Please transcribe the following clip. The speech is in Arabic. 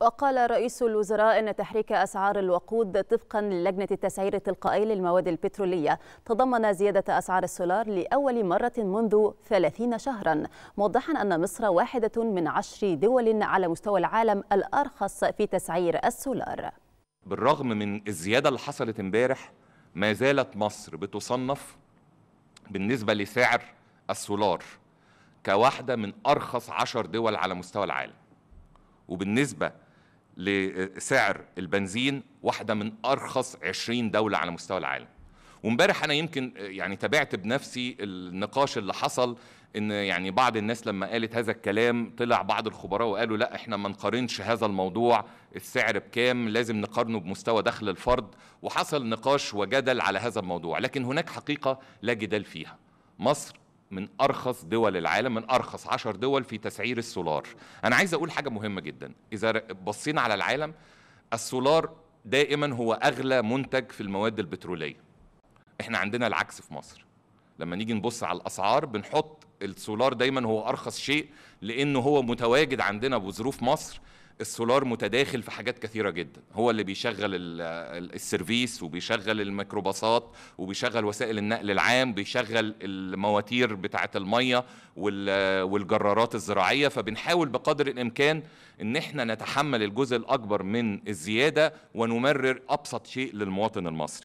وقال رئيس الوزراء أن تحريك أسعار الوقود طبقا للجنة التسعير التلقائي للمواد البترولية تضمن زيادة أسعار السولار لأول مرة منذ 30 شهرا موضحا أن مصر واحدة من عشر دول على مستوى العالم الأرخص في تسعير السولار بالرغم من الزيادة اللي حصلت امبارح ما زالت مصر بتصنف بالنسبة لسعر السولار كواحدة من أرخص عشر دول على مستوى العالم وبالنسبة لسعر البنزين واحدة من أرخص 20 دولة على مستوى العالم وامبارح انا يمكن يعني تابعت بنفسي النقاش اللي حصل ان يعني بعض الناس لما قالت هذا الكلام طلع بعض الخبراء وقالوا لا احنا ما نقارنش هذا الموضوع السعر بكام لازم نقارنه بمستوى دخل الفرد وحصل نقاش وجدل على هذا الموضوع لكن هناك حقيقه لا جدال فيها مصر من ارخص دول العالم من ارخص 10 دول في تسعير السولار انا عايز اقول حاجه مهمه جدا اذا بصينا على العالم السولار دائما هو اغلى منتج في المواد البتروليه احنا عندنا العكس في مصر لما نيجي نبص على الاسعار بنحط السولار دايما هو ارخص شيء لانه هو متواجد عندنا بظروف مصر السولار متداخل في حاجات كثيره جدا هو اللي بيشغل السيرفيس وبيشغل الميكروباصات وبيشغل وسائل النقل العام بيشغل المواتير بتاعه الميه والجرارات الزراعيه فبنحاول بقدر الامكان ان احنا نتحمل الجزء الاكبر من الزياده ونمرر ابسط شيء للمواطن المصري